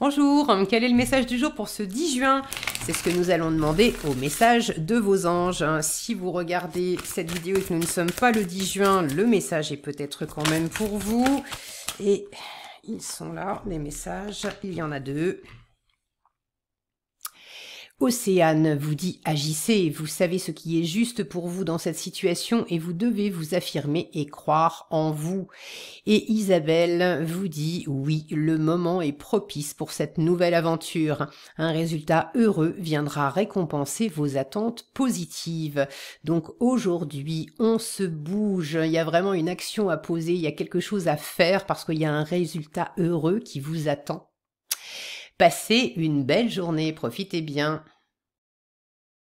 Bonjour, quel est le message du jour pour ce 10 juin C'est ce que nous allons demander au message de vos anges. Hein, si vous regardez cette vidéo et que nous ne sommes pas le 10 juin, le message est peut-être quand même pour vous. Et ils sont là, les messages, il y en a deux. Océane vous dit agissez, vous savez ce qui est juste pour vous dans cette situation et vous devez vous affirmer et croire en vous. Et Isabelle vous dit oui, le moment est propice pour cette nouvelle aventure. Un résultat heureux viendra récompenser vos attentes positives. Donc aujourd'hui, on se bouge, il y a vraiment une action à poser, il y a quelque chose à faire parce qu'il y a un résultat heureux qui vous attend Passez une belle journée, profitez bien.